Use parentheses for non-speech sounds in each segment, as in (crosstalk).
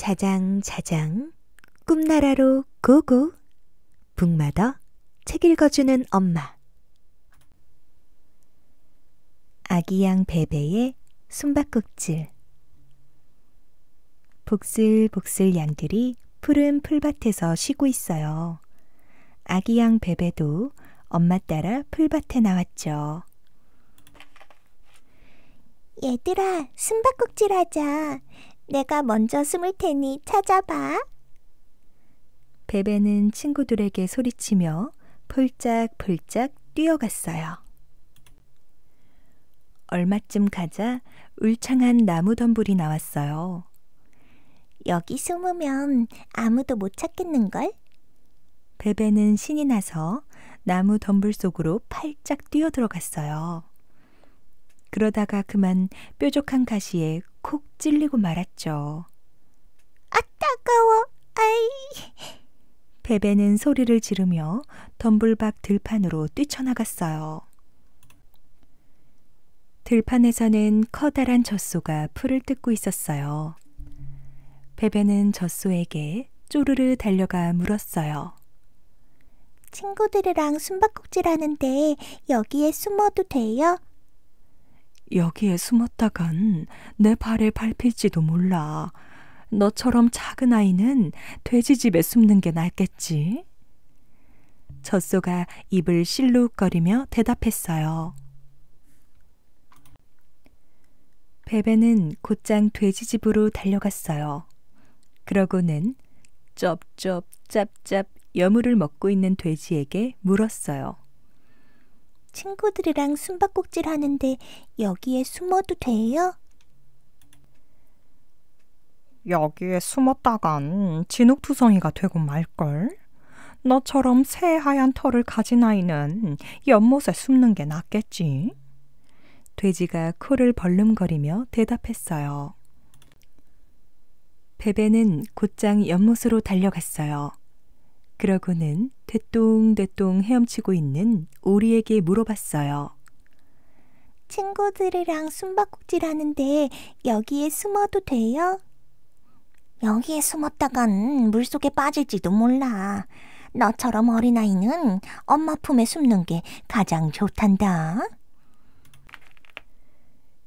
자장 자장 꿈나라로 고고 북마더 책 읽어주는 엄마 아기양 베베의 숨바꼭질 복슬복슬 양들이 푸른 풀밭에서 쉬고 있어요. 아기양 베베도 엄마 따라 풀밭에 나왔죠. 얘들아, 숨바꼭질 하자. 내가 먼저 숨을 테니 찾아봐. 베베는 친구들에게 소리치며 폴짝폴짝 뛰어갔어요. 얼마쯤 가자 울창한 나무 덤불이 나왔어요. 여기 숨으면 아무도 못 찾겠는걸? 베베는 신이 나서 나무 덤불 속으로 팔짝 뛰어들어갔어요. 그러다가 그만 뾰족한 가시에 콕 찔리고 말았죠. 아, 따가워! 아이! 베베는 소리를 지르며 덤불박 들판으로 뛰쳐나갔어요. 들판에서는 커다란 젖소가 풀을 뜯고 있었어요. 베베는 젖소에게 쪼르르 달려가 물었어요. 친구들이랑 숨바꼭질 하는데 여기에 숨어도 돼요? 여기에 숨었다간 내 발에 밟힐지도 몰라. 너처럼 작은 아이는 돼지집에 숨는 게 낫겠지. 젖소가 입을 실룩거리며 대답했어요. 베베는 곧장 돼지집으로 달려갔어요. 그러고는 쩝쩝 짭짭 여물을 먹고 있는 돼지에게 물었어요. 친구들이랑 숨바꼭질 하는데 여기에 숨어도 돼요? 여기에 숨었다간 진흙투성이가 되고 말걸. 너처럼 새하얀 털을 가진 아이는 연못에 숨는 게 낫겠지. 돼지가 코를 벌름거리며 대답했어요. 베베는 곧장 연못으로 달려갔어요. 그러고는 대똥대똥 헤엄치고 있는 오리에게 물어봤어요. 친구들이랑 숨바꼭질 하는데 여기에 숨어도 돼요? 여기에 숨었다간 물속에 빠질지도 몰라. 너처럼 어린아이는 엄마 품에 숨는 게 가장 좋단다.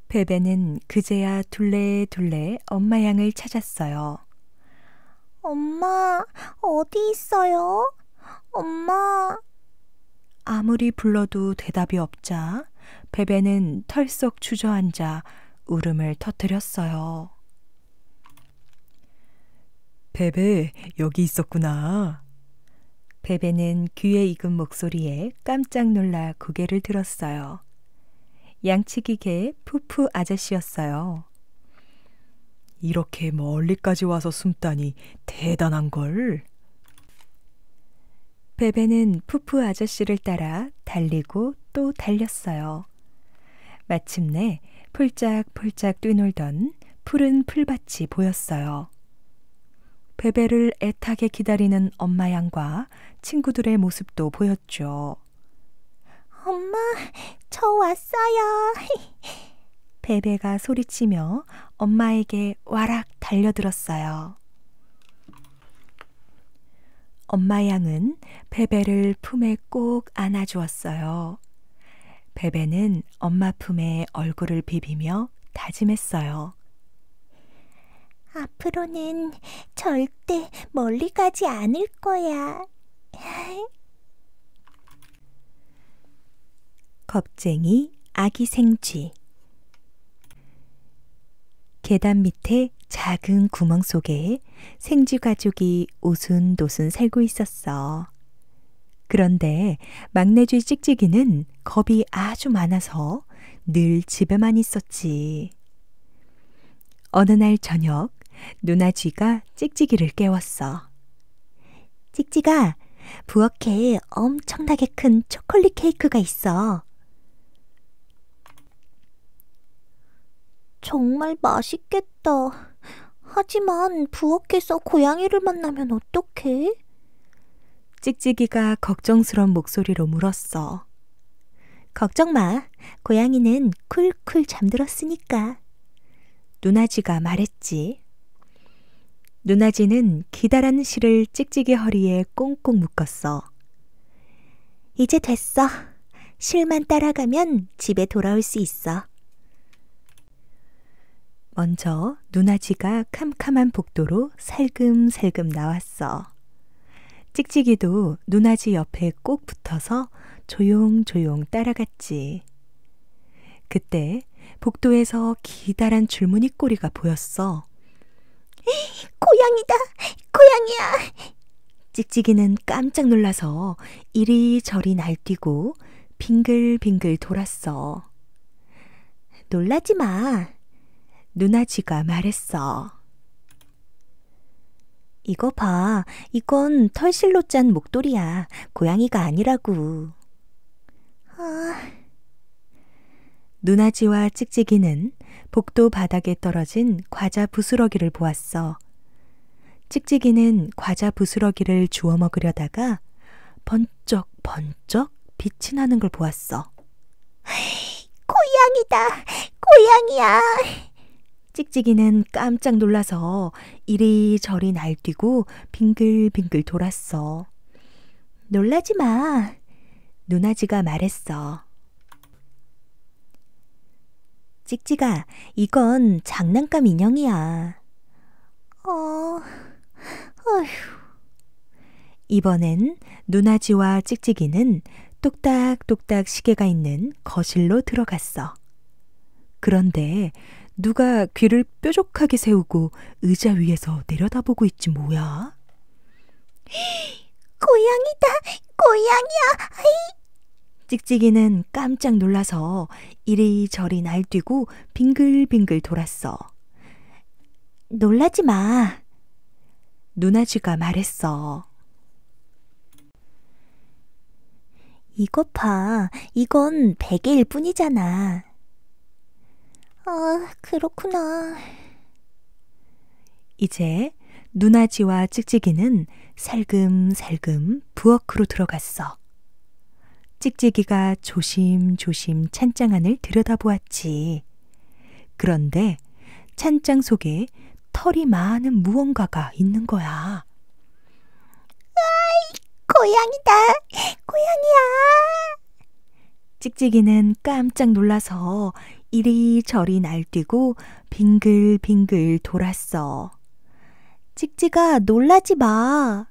베베는 그제야 둘레둘레 엄마 양을 찾았어요. 엄마, 어디 있어요? 엄마. 아무리 불러도 대답이 없자 베베는 털썩 주저앉아 울음을 터뜨렸어요. 베베, 여기 있었구나. 베베는 귀에 익은 목소리에 깜짝 놀라 고개를 들었어요. 양치기계 푸푸 아저씨였어요. 이렇게 멀리까지 와서 숨다니 대단한 걸. 베베는 푸푸 아저씨를 따라 달리고 또 달렸어요. 마침내 풀짝풀짝 뛰놀던 푸른 풀밭이 보였어요. 베베를 애타게 기다리는 엄마 양과 친구들의 모습도 보였죠. 엄마, 저 왔어요. (laughs) 베베가 소리치며 엄마에게 와락 달려들었어요. 엄마 양은 베베를 품에 꼭 안아주었어요. 베베는 엄마 품에 얼굴을 비비며 다짐했어요. 앞으로는 절대 멀리 가지 않을 거야. 겁쟁이 아기 생쥐 계단 밑에 작은 구멍 속에 생쥐 가족이 오순도순 살고 있었어. 그런데 막내쥐 찍찍이는 겁이 아주 많아서 늘 집에만 있었지. 어느 날 저녁, 누나 쥐가 찍찍이를 깨웠어. 찍찍아, 부엌에 엄청나게 큰 초콜릿 케이크가 있어. 정말 맛있겠다. 하지만 부엌에서 고양이를 만나면 어떡해? 찍찍이가 걱정스러운 목소리로 물었어. 걱정 마. 고양이는 쿨쿨 잠들었으니까. 누나지가 말했지. 누나지는 기다란 실을 찍찍이 허리에 꽁꽁 묶었어. 이제 됐어. 실만 따라가면 집에 돌아올 수 있어. 먼저 눈아지가 캄캄한 복도로 살금살금 나왔어. 찍찍이도 눈아지 옆에 꼭 붙어서 조용조용 따라갔지. 그때 복도에서 기다란 줄무늬 꼬리가 보였어. 고양이다! 고양이야! 찍찍이는 깜짝 놀라서 이리저리 날뛰고 빙글빙글 돌았어. 놀라지 마. 누나지가 말했어. 이거 봐. 이건 털실로 짠 목도리야. 고양이가 아니라고. 아. 누나지와 찍찍이는 복도 바닥에 떨어진 과자 부스러기를 보았어. 찍찍이는 과자 부스러기를 주워 먹으려다가 번쩍 번쩍 빛이 나는 걸 보았어. 고양이다. 고양이야. 찍찍이는 깜짝 놀라서 이리저리 날뛰고 빙글빙글 돌았어. 놀라지 마. 누나지가 말했어. 찍찍아, 이건 장난감 인형이야. 어, 어휴. 이번엔 누나지와 찍찍이는 똑딱똑딱 시계가 있는 거실로 들어갔어. 그런데 누가 귀를 뾰족하게 세우고 의자 위에서 내려다보고 있지 뭐야? (gasps) 고양이다, 고양이야. 아이. 찍찍이는 깜짝 놀라서 이리저리 날뛰고 빙글빙글 돌았어. 놀라지 마. 누나지가 말했어. 이것 봐. 이건 베개일 뿐이잖아. 아, 그렇구나. 이제 누나지와 찍찍이는 살금살금 부엌으로 들어갔어. 찍찍이가 조심조심 찬장 안을 들여다보았지. 그런데 찬장 속에 털이 많은 무언가가 있는 거야. 아이, 고양이다. 고양이야. 찍찍이는 깜짝 놀라서 이리저리 날뛰고 빙글빙글 돌았어. 찍찍아, 놀라지 마.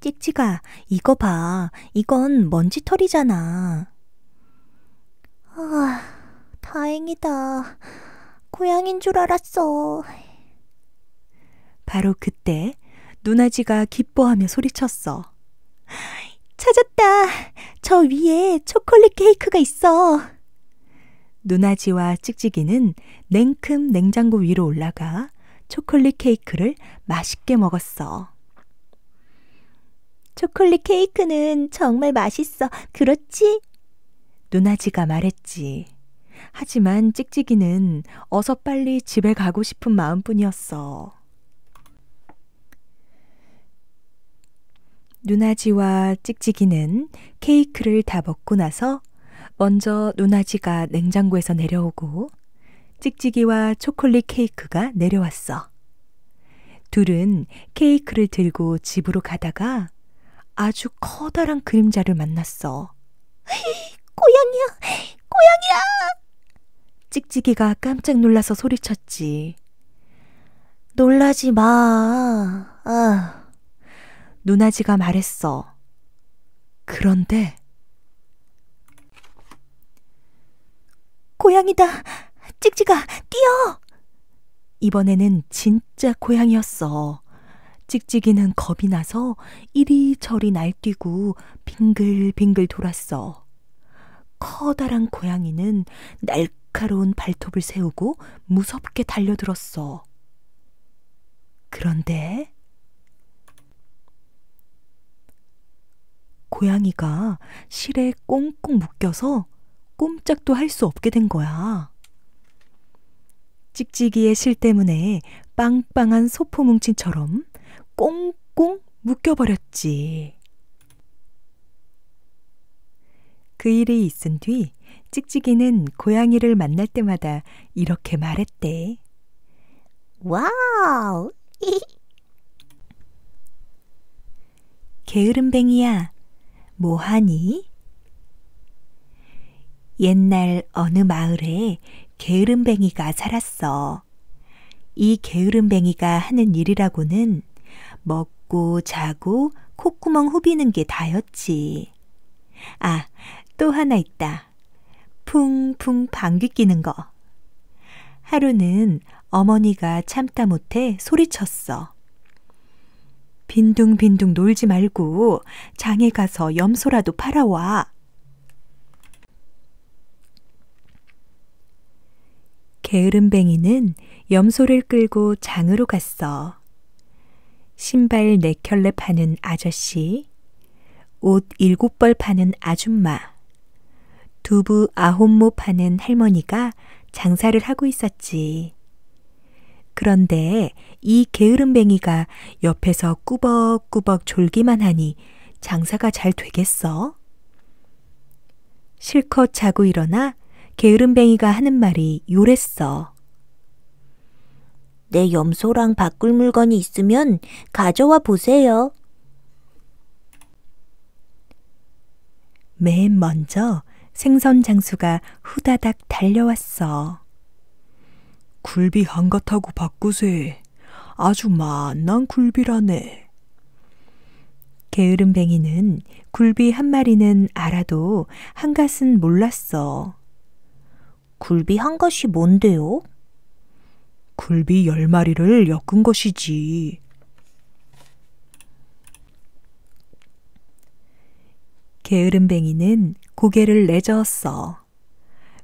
찍찍아, 이거 봐. 이건 먼지털이잖아. 아, 다행이다. 고양인 줄 알았어. 바로 그때 누나지가 기뻐하며 소리쳤어. 찾았다. 저 위에 초콜릿 케이크가 있어. 누나지와 찍찍이는 냉큼 냉장고 위로 올라가 초콜릿 케이크를 맛있게 먹었어. 초콜릿 케이크는 정말 맛있어. 그렇지? 누나지가 말했지. 하지만 찍찍이는 어서 빨리 집에 가고 싶은 마음뿐이었어. 누나지와 찍찍이는 케이크를 다 먹고 나서 먼저 누나지가 냉장고에서 내려오고 찍찍이와 초콜릿 케이크가 내려왔어. 둘은 케이크를 들고 집으로 가다가 아주 커다란 그림자를 만났어. (laughs) 고양이야! 고양이야! 찍찍이가 깜짝 놀라서 소리쳤지. 놀라지 마. 아. 누나지가 말했어. 그런데 고양이다. 찍찍아, 뛰어. 이번에는 진짜 고양이였어. 찍찍이는 겁이 나서 이리저리 날뛰고 빙글빙글 돌았어. 커다란 고양이는 날카로운 발톱을 세우고 무섭게 달려들었어. 그런데 고양이가 실에 꽁꽁 묶여서 꼼짝도 할 수 없게 된 거야. 찍찍이의 실 때문에 빵빵한 소포뭉친처럼 꽁꽁 묶여버렸지. 그 일이 있은 뒤 찍찍이는 고양이를 만날 때마다 이렇게 말했대. 와우! (laughs) 게으름뱅이야, 뭐하니? 옛날 어느 마을에 게으름뱅이가 살았어. 이 게으름뱅이가 하는 일이라고는 먹고 자고 콧구멍 후비는 게 다였지. 아, 또 하나 있다. 풍풍 방귀 끼는 거. 하루는 어머니가 참다 못해 소리쳤어. 빈둥빈둥 놀지 말고 장에 가서 염소라도 팔아와. 게으름뱅이는 염소를 끌고 장으로 갔어. 신발 네 켤레 파는 아저씨, 옷 일곱 벌 파는 아줌마, 두부 아홉 모 파는 할머니가 장사를 하고 있었지. 그런데 이 게으름뱅이가 옆에서 꾸벅꾸벅 졸기만 하니 장사가 잘 되겠어? 실컷 자고 일어나 게으름뱅이가 하는 말이 요랬어. 내 염소랑 바꿀 물건이 있으면 가져와 보세요. 맨 먼저 생선 장수가 후다닥 달려왔어. 굴비 한가하고 바꾸세. 아주 만난 굴비라네. 게으름뱅이는 굴비 한 마리는 알아도 한갓은 몰랐어. 굴비 한갓이 뭔데요? 굴비 열 마리를 엮은 것이지. 게으름뱅이는 고개를 내저었어.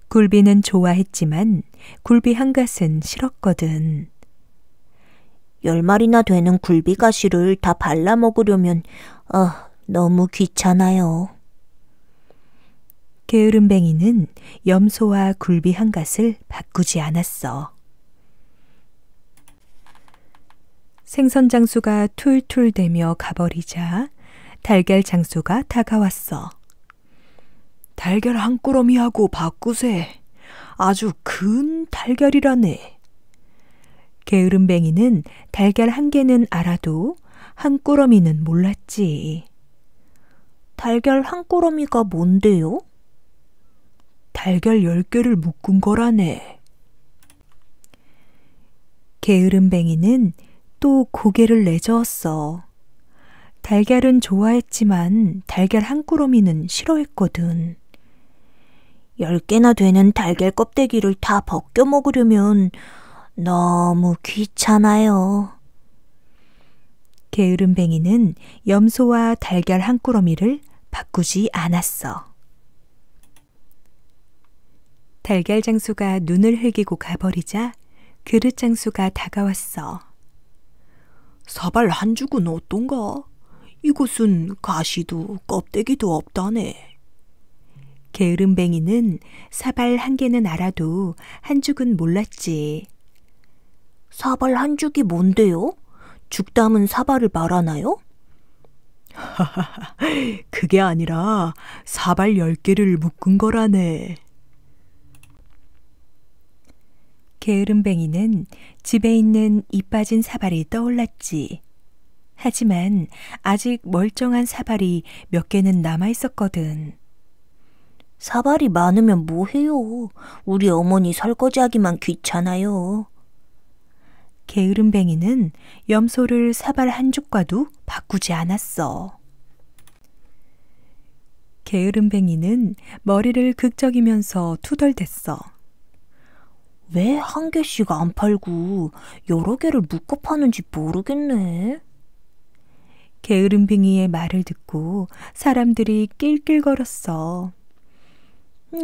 굴비는 좋아했지만 굴비 한갓은 싫었거든. 열 마리나 되는 굴비 가시를 다 발라 먹으려면 아 너무 귀찮아요. 게으름뱅이는 염소와 굴비 한갓을 바꾸지 않았어. 생선 장수가 툴툴대며 가버리자 달걀 장수가 다가왔어. 달걀 한 꾸러미하고 바꾸세. 아주 큰 달걀이라네. 게으름뱅이는 달걀 한 개는 알아도 한꾸러미는 몰랐지. 달걀 한꾸러미가 뭔데요? 달걀 열 개를 묶은 거라네. 게으름뱅이는 또 고개를 내저었어. 달걀은 좋아했지만 달걀 한꾸러미는 싫어했거든. 열개나 되는 달걀 껍데기를 다 벗겨 먹으려면 너무 귀찮아요. 게으름뱅이는 염소와 달걀 한 꾸러미를 바꾸지 않았어. 달걀 장수가 눈을 흘기고 가버리자 그릇 장수가 다가왔어. 사발 한 죽은 어떤가? 이곳은 가시도 껍데기도 없다네. 게으름뱅이는 사발 한 개는 알아도 한 죽은 몰랐지. 사발 한 죽이 뭔데요? 죽 담은 사발을 말하나요? 하하하, (laughs) 그게 아니라 사발 열 개를 묶은 거라네. 게으름뱅이는 집에 있는 이 빠진 사발이 떠올랐지. 하지만 아직 멀쩡한 사발이 몇 개는 남아 있었거든. 사발이 많으면 뭐해요. 우리 어머니 설거지하기만 귀찮아요. 게으름뱅이는 염소를 사발 한 줍과도 바꾸지 않았어. 게으름뱅이는 머리를 극적이면서 투덜댔어. 왜 한 개씩 안 팔고 여러 개를 묶어 파는지 모르겠네. 게으름뱅이의 말을 듣고 사람들이 낄낄거렸어.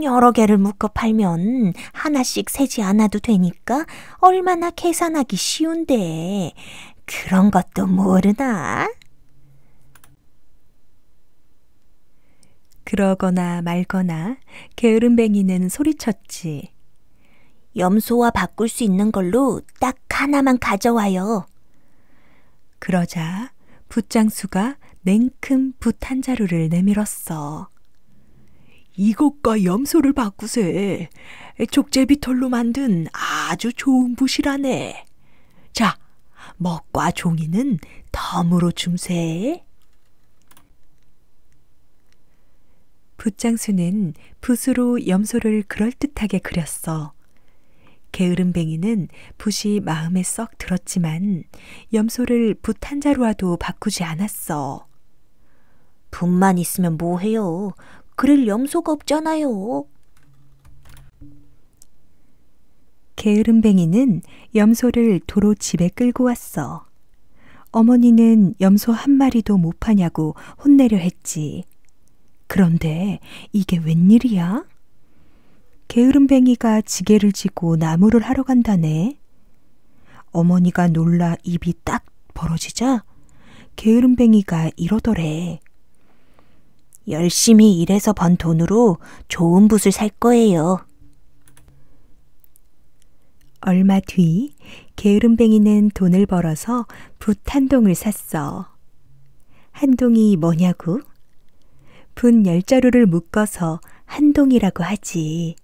여러 개를 묶어 팔면 하나씩 세지 않아도 되니까 얼마나 계산하기 쉬운데 그런 것도 모르나? 그러거나 말거나 게으름뱅이는 소리쳤지. 염소와 바꿀 수 있는 걸로 딱 하나만 가져와요. 그러자 붓장수가 냉큼 붓 한 자루를 내밀었어. 이것과 염소를 바꾸세. 족제비 털로 만든 아주 좋은 붓이라네. 자, 먹과 종이는 덤으로 줌세. 붓장수는 붓으로 염소를 그럴듯하게 그렸어. 게으름뱅이는 붓이 마음에 썩 들었지만 염소를 붓 한 자루와도 바꾸지 않았어. 붓만 있으면 뭐해요? 그럴 염소가 없잖아요. 게으름뱅이는 염소를 도로 집에 끌고 왔어. 어머니는 염소 한 마리도 못 파냐고 혼내려 했지. 그런데 이게 웬일이야? 게으름뱅이가 지게를 지고 나무를 하러 간다네. 어머니가 놀라 입이 딱 벌어지자 게으름뱅이가 이러더래. 열심히 일해서 번 돈으로 좋은 붓을 살 거예요. 얼마 뒤 게으름뱅이는 돈을 벌어서 붓 한 동을 샀어. 한 동이 뭐냐고? 분 열자루를 묶어서 한 동이라고 하지.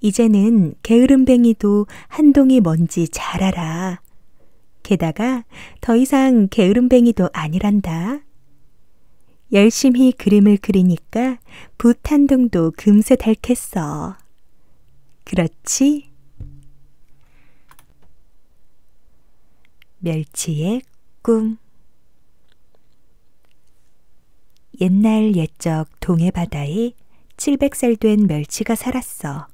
이제는 게으름뱅이도 한 동이 뭔지 잘 알아. 게다가 더 이상 게으름뱅이도 아니란다. 열심히 그림을 그리니까 붓한 동도 금세 닳겠어. 그렇지? 멸치의 꿈 옛날 옛적 동해 바다에 700살 된 멸치가 살았어.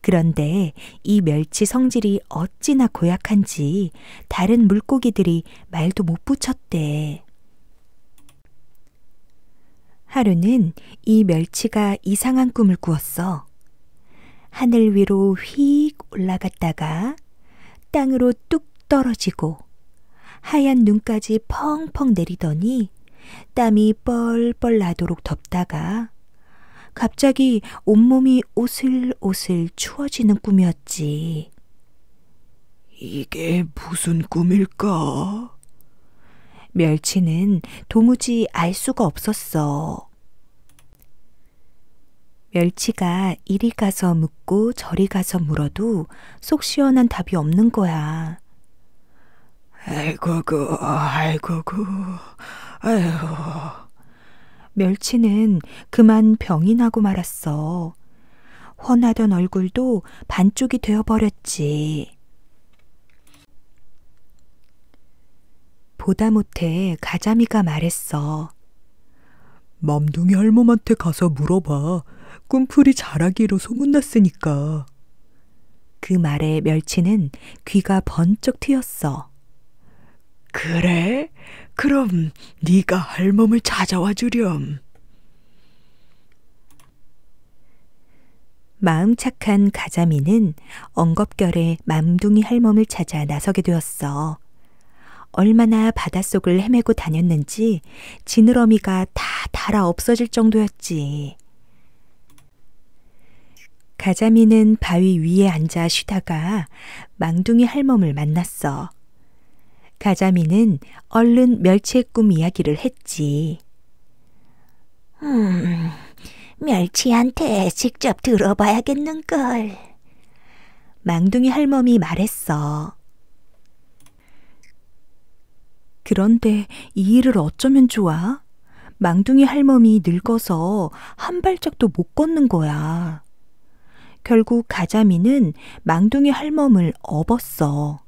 그런데 이 멸치 성질이 어찌나 고약한지 다른 물고기들이 말도 못 붙였대. 하루는 이 멸치가 이상한 꿈을 꾸었어. 하늘 위로 휙 올라갔다가 땅으로 뚝 떨어지고 하얀 눈까지 펑펑 내리더니 땀이 뻘뻘 나도록 덥다가 갑자기 온몸이 오슬오슬 추워지는 꿈이었지. 이게 무슨 꿈일까? 멸치는 도무지 알 수가 없었어. 멸치가 이리 가서 묻고 저리 가서 물어도 속 시원한 답이 없는 거야. 아이고구, 아이고구, 아휴. 멸치는 그만 병이 나고 말았어. 훤하던 얼굴도 반쪽이 되어버렸지. 보다 못해 가자미가 말했어. 맘둥이 할멈한테 가서 물어봐. 꿈풀이 자라기로 소문났으니까. 그 말에 멸치는 귀가 번쩍 트였어. 그래? 그럼 네가 할멈을 찾아와 주렴. 마음 착한 가자미는 엉겁결에 맘둥이 할멈을 찾아 나서게 되었어. 얼마나 바닷속을 헤매고 다녔는지 지느러미가 다 달아 없어질 정도였지. 가자미는 바위 위에 앉아 쉬다가 망둥이 할멈을 만났어. 가자미는 얼른 멸치꿈 의 이야기를 했지. 음, 멸치한테 직접 들어봐야겠는걸. 망둥이 할멈이 말했어. 그런데 이 일을 어쩌면 좋아? 망둥이 할멈이 늙어서 한 발짝도 못 걷는 거야. 결국 가자미는 망둥이 할멈을 업었어.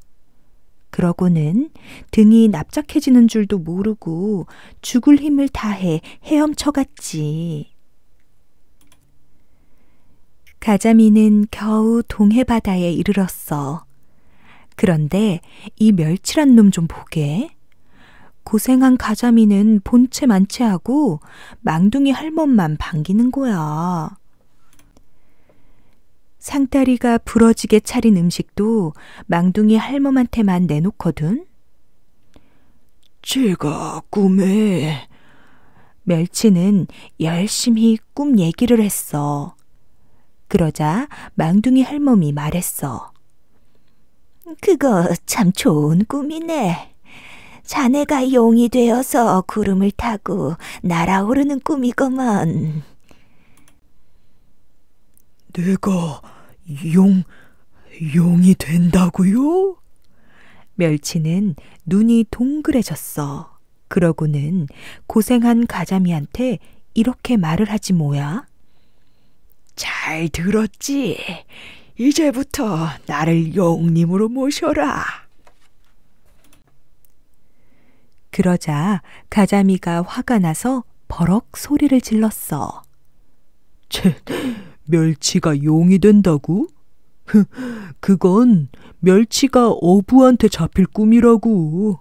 그러고는 등이 납작해지는 줄도 모르고 죽을 힘을 다해 헤엄쳐갔지. 가자미는 겨우 동해 바다에 이르렀어. 그런데 이 멸치란 놈 좀 보게. 고생한 가자미는 본체 만체하고 망둥이 할멈만 반기는 거야. 상다리가 부러지게 차린 음식도 망둥이 할멈한테만 내놓거든. 제가 꿈에 멸치는 열심히 꿈 얘기를 했어. 그러자 망둥이 할멈이 말했어. 그거 참 좋은 꿈이네. 자네가 용이 되어서 구름을 타고 날아오르는 꿈이구먼 내가 용, 용이 된다고요? 멸치는 눈이 동그래졌어. 그러고는 고생한 가자미한테 이렇게 말을 하지 뭐야? 잘 들었지? 이제부터 나를 용님으로 모셔라. 그러자 가자미가 화가 나서 버럭 소리를 질렀어. 쟤, 멸치가 용이 된다고? (laughs) 그건 멸치가 어부한테 잡힐 꿈이라고.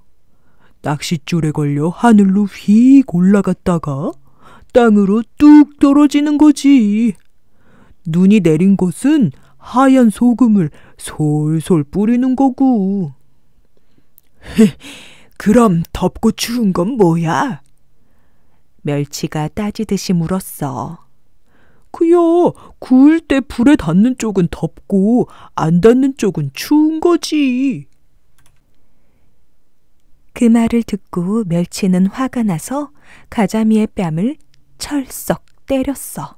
낚싯줄에 걸려 하늘로 휙 올라갔다가 땅으로 뚝 떨어지는 거지. 눈이 내린 곳은 하얀 소금을 솔솔 뿌리는 거고. (laughs) 그럼 덥고 추운 건 뭐야? 멸치가 따지듯이 물었어. 그야 구울 때 불에 닿는 쪽은 덥고 안 닿는 쪽은 추운 거지. 그 말을 듣고 멸치는 화가 나서 가자미의 뺨을 철썩 때렸어.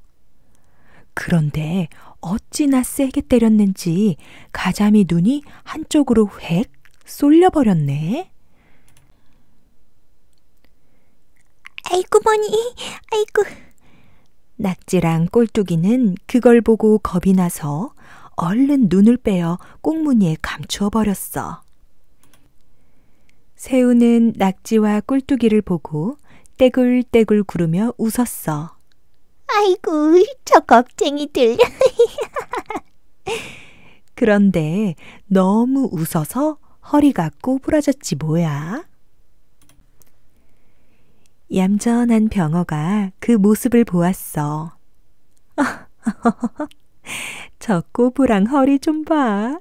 그런데 어찌나 세게 때렸는지 가자미 눈이 한쪽으로 획 쏠려버렸네. 아이고, 머니, 아이고. 낙지랑 꼴뚜기는 그걸 보고 겁이 나서 얼른 눈을 빼어 꽁무니에 감추어 버렸어. 새우는 낙지와 꼴뚜기를 보고 떼굴떼굴 구르며 웃었어. 아이고, 저 겁쟁이들. 그런데 너무 웃어서 허리가 꼬부라졌지 뭐야. 얌전한 병어가 그 모습을 보았어. (laughs) 저 꼬부랑 허리 좀 봐.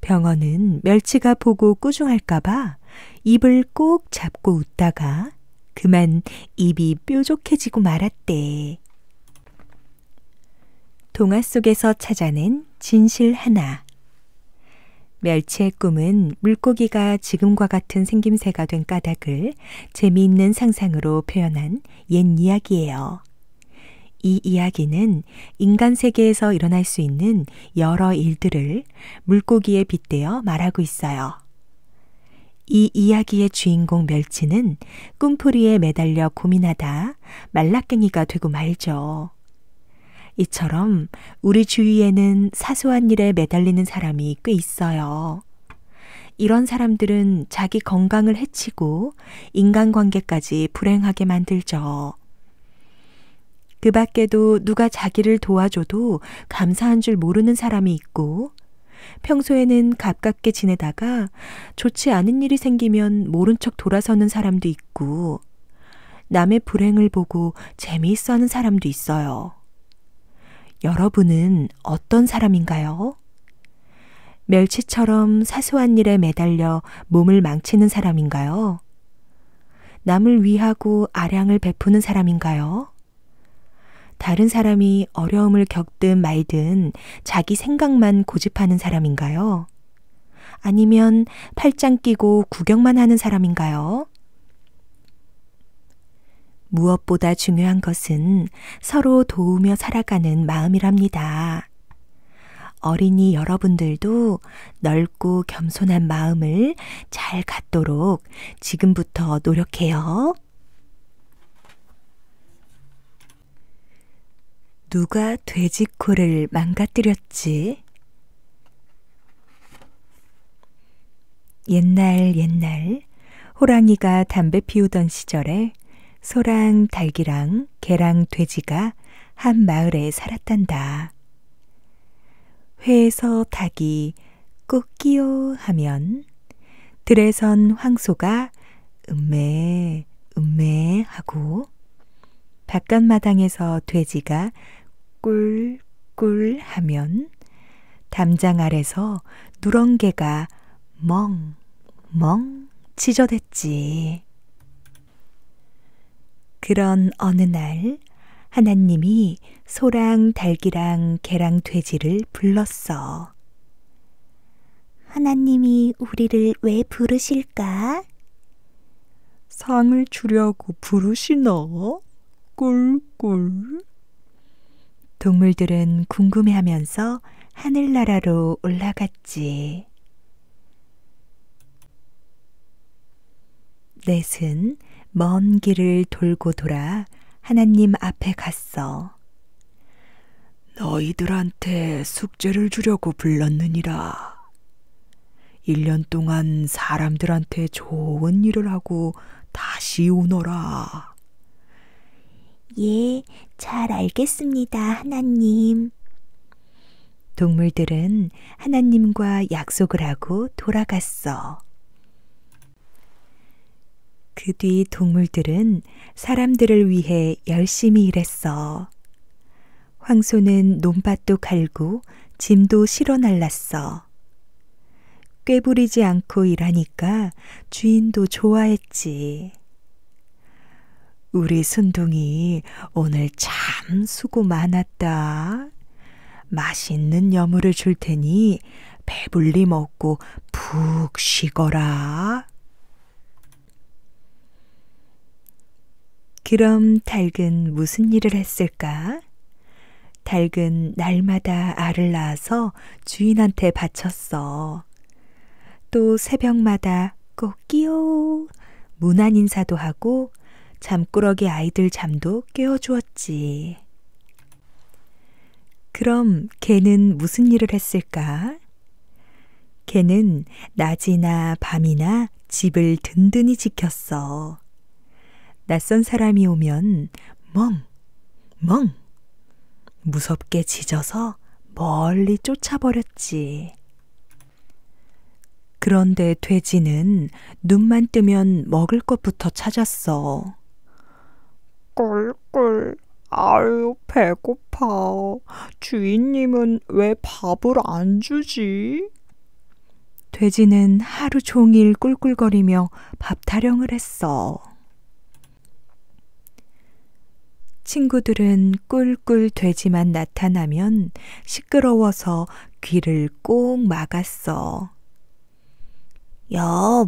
병어는 멸치가 보고 꾸중할까봐 입을 꼭 잡고 웃다가 그만 입이 뾰족해지고 말았대. 동화 속에서 찾아낸 진실 하나. 멸치의 꿈은 물고기가 지금과 같은 생김새가 된 까닭을 재미있는 상상으로 표현한 옛 이야기예요. 이 이야기는 인간 세계에서 일어날 수 있는 여러 일들을 물고기에 빗대어 말하고 있어요. 이 이야기의 주인공 멸치는 꿈풀이에 매달려 고민하다 말라깽이가 되고 말죠. 이처럼 우리 주위에는 사소한 일에 매달리는 사람이 꽤 있어요. 이런 사람들은 자기 건강을 해치고 인간관계까지 불행하게 만들죠. 그 밖에도 누가 자기를 도와줘도 감사한 줄 모르는 사람이 있고 평소에는 가깝게 지내다가 좋지 않은 일이 생기면 모른 척 돌아서는 사람도 있고 남의 불행을 보고 재미있어 하는 사람도 있어요. 여러분은 어떤 사람인가요? 멸치처럼 사소한 일에 매달려 몸을 망치는 사람인가요? 남을 위하고 아량을 베푸는 사람인가요? 다른 사람이 어려움을 겪든 말든 자기 생각만 고집하는 사람인가요? 아니면 팔짱 끼고 구경만 하는 사람인가요? 무엇보다 중요한 것은 서로 도우며 살아가는 마음이랍니다. 어린이 여러분들도 넓고 겸손한 마음을 잘 갖도록 지금부터 노력해요. 누가 돼지코를 망가뜨렸지? 옛날 옛날 호랑이가 담배 피우던 시절에 소랑 달기랑 개랑 돼지가 한 마을에 살았단다. 회에서 닭이 꾹끼요 하면 들에선 황소가 음메 음메 하고 바깥 마당에서 돼지가 꿀꿀 하면 담장 아래서 누렁개가 멍멍 멍멍멍멍멍 그런 어느 날 하나님이 소랑 달기랑 개랑 돼지를 불렀어. 하나님이 우리를 왜 부르실까? 상을 주려고 부르시나? 꿀꿀. 동물들은 궁금해하면서 하늘나라로 올라갔지. 넷은 먼 길을 돌고 돌아 하나님 앞에 갔어. 너희들한테 숙제를 주려고 불렀느니라. 1년 동안 사람들한테 좋은 일을 하고 다시 오너라. 예, 잘 알겠습니다, 하나님. 동물들은 하나님과 약속을 하고 돌아갔어. 그뒤 동물들은 사람들을 위해 열심히 일했어. 황소는 논밭도 갈고 짐도 실어 날랐어. 꾀부리지 않고 일하니까 주인도 좋아했지. 우리 순둥이 오늘 참 수고 많았다. 맛있는 여물을 줄 테니 배불리 먹고 푹 쉬거라. 그럼 닭은 무슨 일을 했을까? 닭은 날마다 알을 낳아서 주인한테 바쳤어. 또 새벽마다 꼭끼요 무난 인사도 하고 잠꾸러기 아이들 잠도 깨워주었지. 그럼 개는 무슨 일을 했을까? 개는 낮이나 밤이나 집을 든든히 지켰어. 낯선 사람이 오면 멍, 멍, 무섭게 짖어서 멀리 쫓아버렸지. 그런데 돼지는 눈만 뜨면 먹을 것부터 찾았어. 꿀꿀, 아유, 배고파. 주인님은 왜 밥을 안 주지? 돼지는 하루 종일 꿀꿀거리며 밥 타령을 했어. 친구들은 꿀꿀 되지만 나타나면 시끄러워서 귀를 꼭 막았어. 야,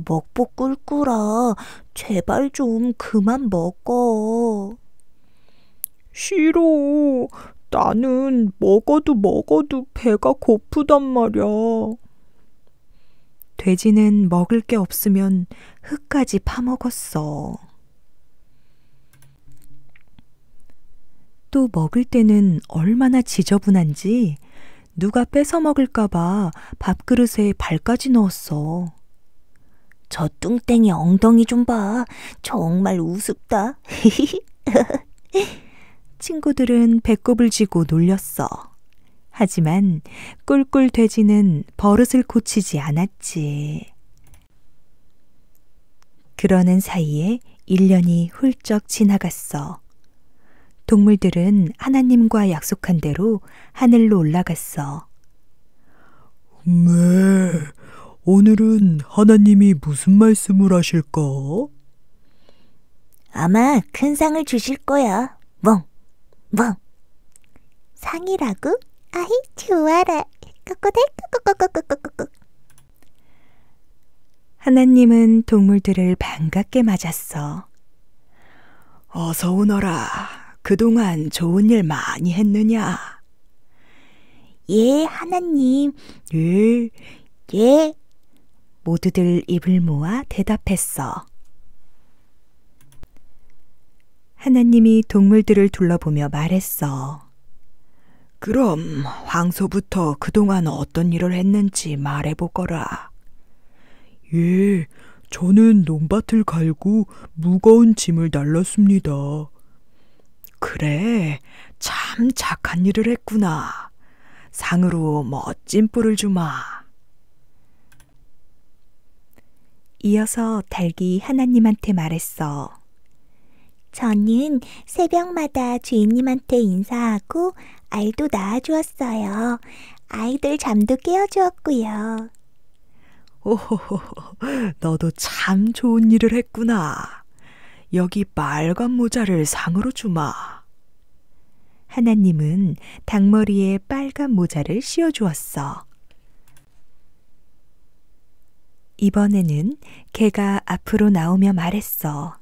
먹보 꿀꿀아. 제발 좀 그만 먹어. 싫어. 나는 먹어도 먹어도 배가 고프단 말이야. 돼지는 먹을 게 없으면 흙까지 파먹었어. 또 먹을 때는 얼마나 지저분한지 누가 뺏어 먹을까봐 밥그릇에 발까지 넣었어. 저 뚱땡이 엉덩이 좀 봐. 정말 우습다. (laughs) 친구들은 배꼽을 쥐고 놀렸어. 하지만 꿀꿀 돼지는 버릇을 고치지 않았지. 그러는 사이에 1년이 훌쩍 지나갔어. 동물들은 하나님과 약속한 대로 하늘로 올라갔어. 네, 오늘은 하나님이 무슨 말씀을 하실까? 아마 큰 상을 주실 거야. 멍, 멍. 상이라고? 아이, 좋아라. 꼬꼬대, 꼬꼬꼬꼬꼬꼬꼬. 하나님은 동물들을 반갑게 맞았어. 어서 오너라. 그동안 좋은 일 많이 했느냐? 예, 하나님. 예, 예. 모두들 입을 모아 대답했어. 하나님이 동물들을 둘러보며 말했어. 그럼 황소부터 그동안 어떤 일을 했는지 말해보거라. 예, 저는 논밭을 갈고 무거운 짐을 날랐습니다. 그래, 참 착한 일을 했구나. 상으로 멋진 뿔을 주마. 이어서 달기 하나님한테 말했어. 저는 새벽마다 주인님한테 인사하고 알도 낳아주었어요. 아이들 잠도 깨워주었고요. (laughs) 오호호, 너도 참 좋은 일을 했구나. 여기 빨간 모자를 상으로 주마. 하나님은 닭머리에 빨간 모자를 씌워 주었어. 이번에는 개가 앞으로 나오며 말했어.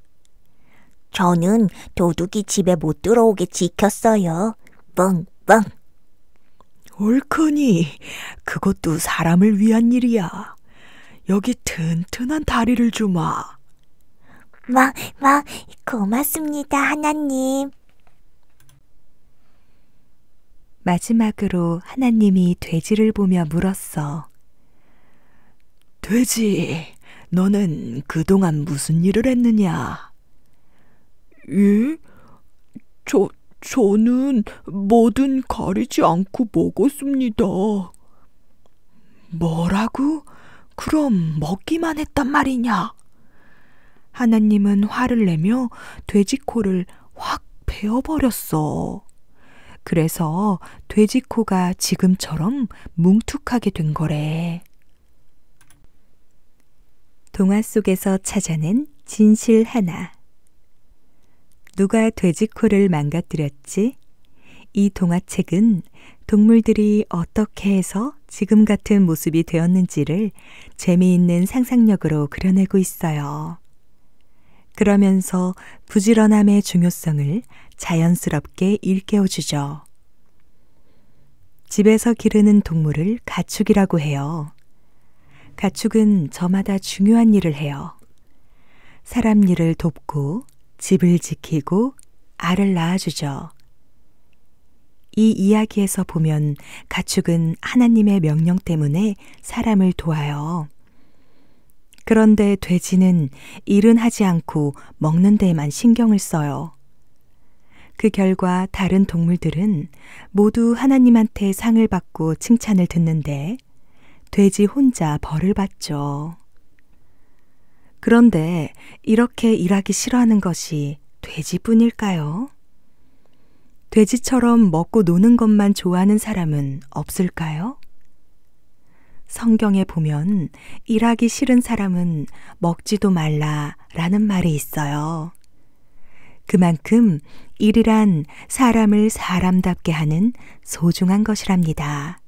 저는 도둑이 집에 못 들어오게 지켰어요. 뻥뻥. 옳거니 그것도 사람을 위한 일이야. 여기 튼튼한 다리를 주마. 마, 뭐, 마, 뭐, 고맙습니다, 하나님. 마지막으로 하나님이 돼지를 보며 물었어. 돼지, 너는 그동안 무슨 일을 했느냐? 예? 저, 저는 뭐든 가리지 않고 먹었습니다. 뭐라고? 그럼 먹기만 했단 말이냐? 하나님은 화를 내며 돼지코를 확 베어버렸어. 그래서 돼지코가 지금처럼 뭉툭하게 된 거래. 동화 속에서 찾아낸 진실 하나. 누가 돼지코를 망가뜨렸지? 이 동화책은 동물들이 어떻게 해서 지금 같은 모습이 되었는지를 재미있는 상상력으로 그려내고 있어요. 그러면서 부지런함의 중요성을 자연스럽게 일깨워주죠. 집에서 기르는 동물을 가축이라고 해요. 가축은 저마다 중요한 일을 해요. 사람 일을 돕고 집을 지키고 알을 낳아주죠. 이 이야기에서 보면 가축은 하나님의 명령 때문에 사람을 도와요. 그런데 돼지는 일은 하지 않고 먹는 데에만 신경을 써요. 그 결과 다른 동물들은 모두 하나님한테 상을 받고 칭찬을 듣는데 돼지 혼자 벌을 받죠. 그런데 이렇게 일하기 싫어하는 것이 돼지뿐일까요? 돼지처럼 먹고 노는 것만 좋아하는 사람은 없을까요? 성경에 보면 일하기 싫은 사람은 먹지도 말라 라는 말이 있어요. 그만큼 일이란 사람을 사람답게 하는 소중한 것이랍니다.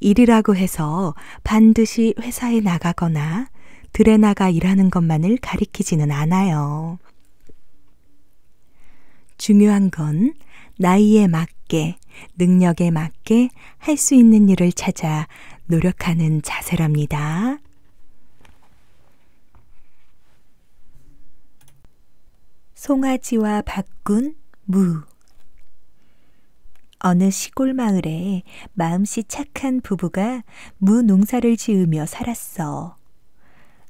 일이라고 해서 반드시 회사에 나가거나 들에 나가 일하는 것만을 가리키지는 않아요. 중요한 건 나이에 맞게, 능력에 맞게 할 수 있는 일을 찾아 노력하는 자세랍니다. 송아지와 바꾼 무 어느 시골 마을에 마음씨 착한 부부가 무 농사를 지으며 살았어.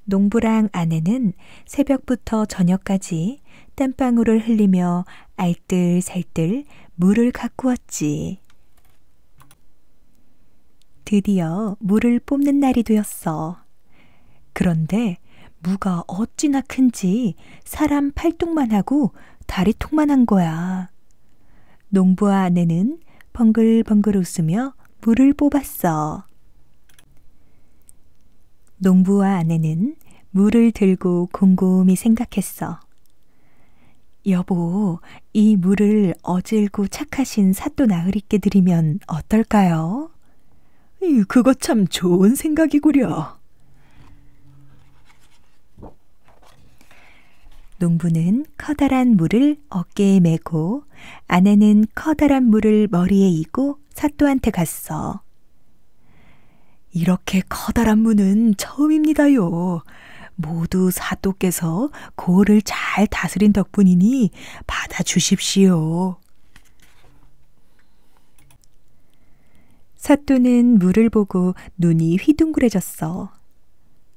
농부랑 아내는 새벽부터 저녁까지 땀방울을 흘리며 알뜰살뜰 물을 가꾸었지. 드디어 물을 뽑는 날이 되었어. 그런데 무가 어찌나 큰지 사람 팔뚝만 하고 다리통만 한 거야. 농부와 아내는 벙글벙글 웃으며 물을 뽑았어. 농부와 아내는 물을 들고 곰곰이 생각했어. 여보, 이 물을 어질고 착하신 사또 나으리께 드리면 어떨까요? 그거 참 좋은 생각이구려. 농부는 커다란 물을 어깨에 메고 아내는 커다란 물을 머리에 이고 사또한테 갔어. 이렇게 커다란 문은 처음입니다요. 모두 사또께서 고를 잘 다스린 덕분이니 받아주십시오. 사또는 물을 보고 눈이 휘둥그레졌어.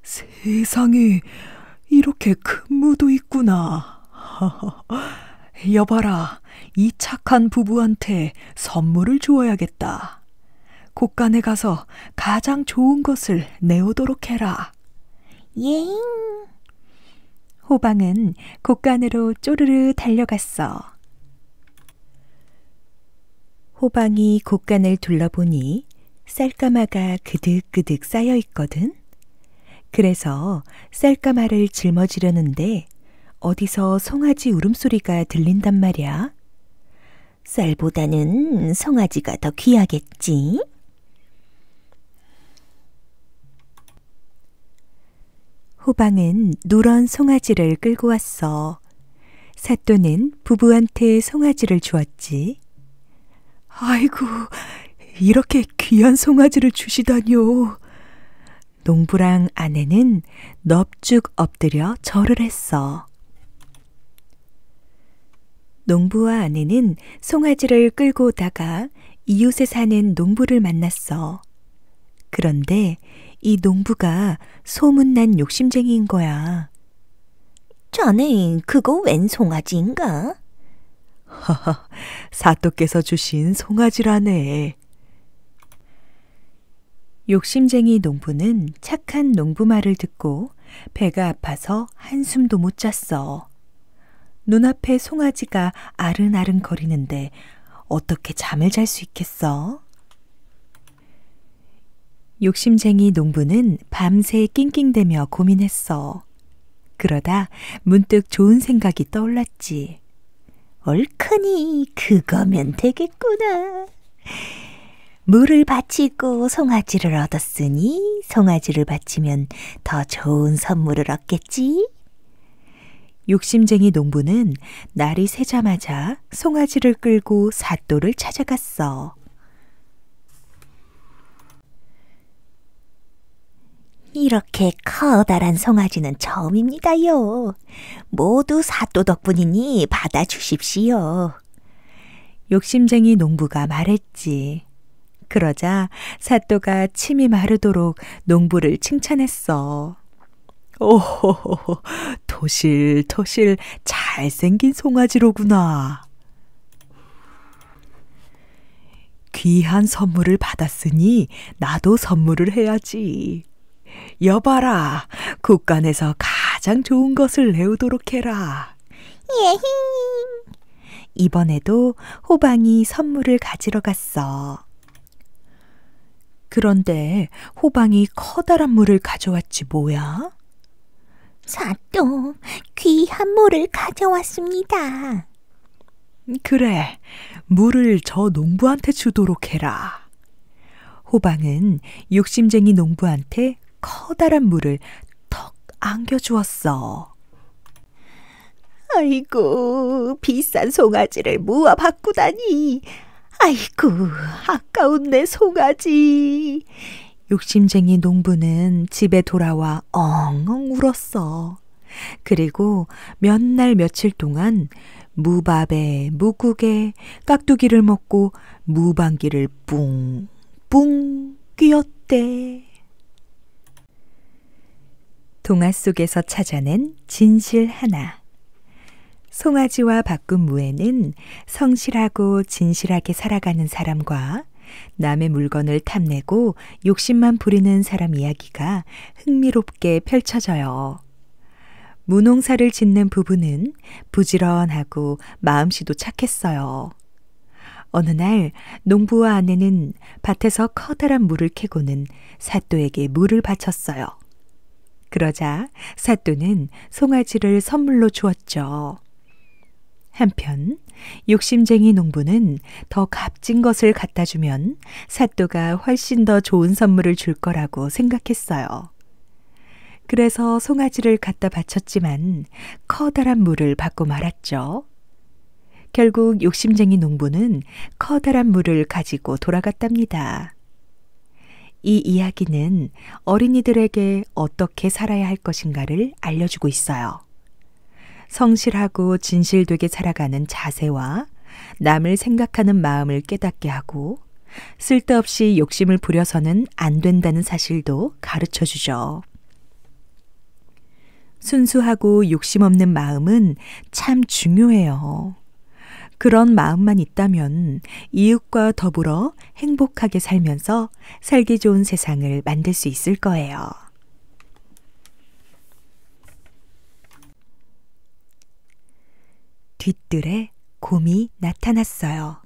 세상에 이렇게 큰 무도 있구나. (laughs) 여봐라, 이 착한 부부한테 선물을 주어야겠다. 곳간에 가서 가장 좋은 것을 내오도록 해라. 예잉. 호방은 곳간으로 쪼르르 달려갔어. 호방이 곳간을 둘러보니 쌀까마가 그득그득 쌓여 있거든. 그래서 쌀까마를 짊어지려는데 어디서 송아지 울음소리가 들린단 말이야. 쌀보다는 송아지가 더 귀하겠지. 호방은 누런 송아지를 끌고 왔어. 사또는 부부한테 송아지를 주었지. 아이고, 이렇게 귀한 송아지를 주시다니요. 농부랑 아내는 넙죽 엎드려 절을 했어. 농부와 아내는 송아지를 끌고 오다가 이웃에 사는 농부를 만났어. 그런데 이 농부가 소문난 욕심쟁이인 거야. 자네, 그거 웬 송아지인가? 허허, (laughs) 사또께서 주신 송아지라네. 욕심쟁이 농부는 착한 농부 말을 듣고 배가 아파서 한숨도 못 잤어. 눈앞에 송아지가 아른아른 거리는데 어떻게 잠을 잘 수 있겠어? 욕심쟁이 농부는 밤새 낑낑대며 고민했어. 그러다 문득 좋은 생각이 떠올랐지. 얼큰니 그거면 되겠구나. 물을 바치고 송아지를 얻었으니 송아지를 바치면 더 좋은 선물을 얻겠지. 욕심쟁이 농부는 날이 새자마자 송아지를 끌고 사또를 찾아갔어. 이렇게 커다란 송아지는 처음입니다요. 모두 사또 덕분이니 받아주십시오. 욕심쟁이 농부가 말했지. 그러자 사또가 침이 마르도록 농부를 칭찬했어. 오호호호, 토실토실 잘생긴 송아지로구나. 귀한 선물을 받았으니 나도 선물을 해야지. 여봐라, 국간에서 가장 좋은 것을 내우도록 해라. 예힝 이번에도 호방이 선물을 가지러 갔어. 그런데 호방이 커다란 물을 가져왔지 뭐야? 사또 귀한 물을 가져왔습니다. 그래, 물을 저 농부한테 주도록 해라. 호방은 욕심쟁이 농부한테 커다란 물을 턱 안겨주었어. 아이고, 비싼 송아지를 모아 바꾸다니. 아이고, 아까운 내 송아지. 욕심쟁이 농부는 집에 돌아와 엉엉 울었어. 그리고 몇 날 며칠 동안 무밥에 무국에 깍두기를 먹고 무방기를 뿡뿡 뀌었대. 동화 속에서 찾아낸 진실 하나. 송아지와 바꾼 무에는 성실하고 진실하게 살아가는 사람과 남의 물건을 탐내고 욕심만 부리는 사람 이야기가 흥미롭게 펼쳐져요. 무농사를 짓는 부부는 부지런하고 마음씨도 착했어요. 어느 날 농부와 아내는 밭에서 커다란 물을 캐고는 사또에게 물을 바쳤어요. 그러자 사또는 송아지를 선물로 주었죠. 한편 욕심쟁이 농부는 더 값진 것을 갖다 주면 사또가 훨씬 더 좋은 선물을 줄 거라고 생각했어요. 그래서 송아지를 갖다 바쳤지만 커다란 물을 받고 말았죠. 결국 욕심쟁이 농부는 커다란 물을 가지고 돌아갔답니다. 이 이야기는 어린이들에게 어떻게 살아야 할 것인가를 알려주고 있어요. 성실하고 진실되게 살아가는 자세와 남을 생각하는 마음을 깨닫게 하고 쓸데없이 욕심을 부려서는 안 된다는 사실도 가르쳐 주죠. 순수하고 욕심 없는 마음은 참 중요해요. 그런 마음만 있다면 이웃과 더불어 행복하게 살면서 살기 좋은 세상을 만들 수 있을 거예요. 뒤뜰에 곰이 나타났어요.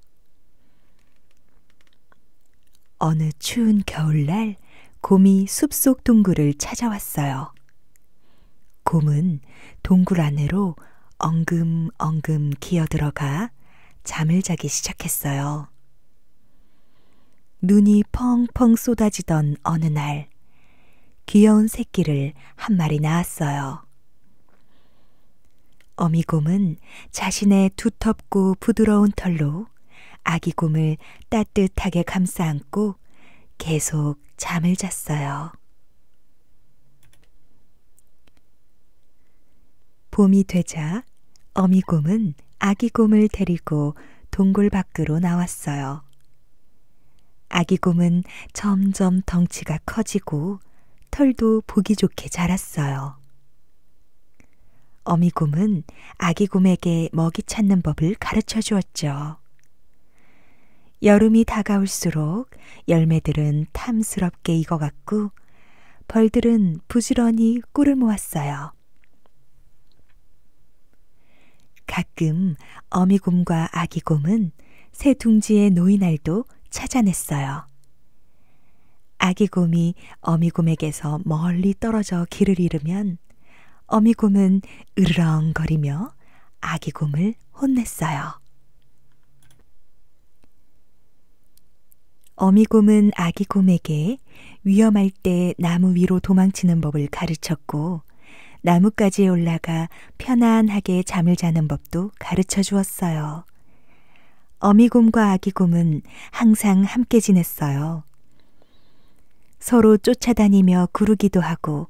어느 추운 겨울날 곰이 숲속 동굴을 찾아왔어요. 곰은 동굴 안으로 엉금엉금 기어들어가 잠을 자기 시작했어요. 눈이 펑펑 쏟아지던 어느 날, 귀여운 새끼를 한 마리 낳았어요. 어미곰은 자신의 두텁고 부드러운 털로 아기곰을 따뜻하게 감싸 안고 계속 잠을 잤어요. 봄이 되자 어미곰은 아기 곰을 데리고 동굴 밖으로 나왔어요. 아기 곰은 점점 덩치가 커지고 털도 보기 좋게 자랐어요. 어미 곰은 아기 곰에게 먹이 찾는 법을 가르쳐 주었죠. 여름이 다가올수록 열매들은 탐스럽게 익어갔고 벌들은 부지런히 꿀을 모았어요. 가끔 어미곰과 아기곰은 새 둥지의 노인알도 찾아냈어요. 아기곰이 어미곰에게서 멀리 떨어져 길을 잃으면 어미곰은 으르렁거리며 아기곰을 혼냈어요. 어미곰은 아기곰에게 위험할 때 나무 위로 도망치는 법을 가르쳤고 나뭇가지에 올라가 편안하게 잠을 자는 법도 가르쳐 주었어요. 어미곰과 아기곰은 항상 함께 지냈어요. 서로 쫓아다니며 구르기도 하고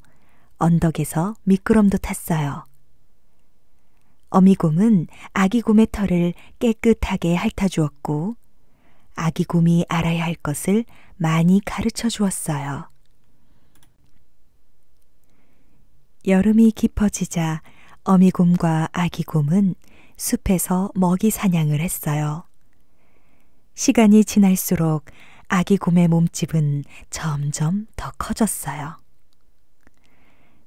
언덕에서 미끄럼도 탔어요. 어미곰은 아기곰의 털을 깨끗하게 핥아주었고 아기곰이 알아야 할 것을 많이 가르쳐 주었어요. 여름이 깊어지자 어미곰과 아기곰은 숲에서 먹이 사냥을 했어요. 시간이 지날수록 아기곰의 몸집은 점점 더 커졌어요.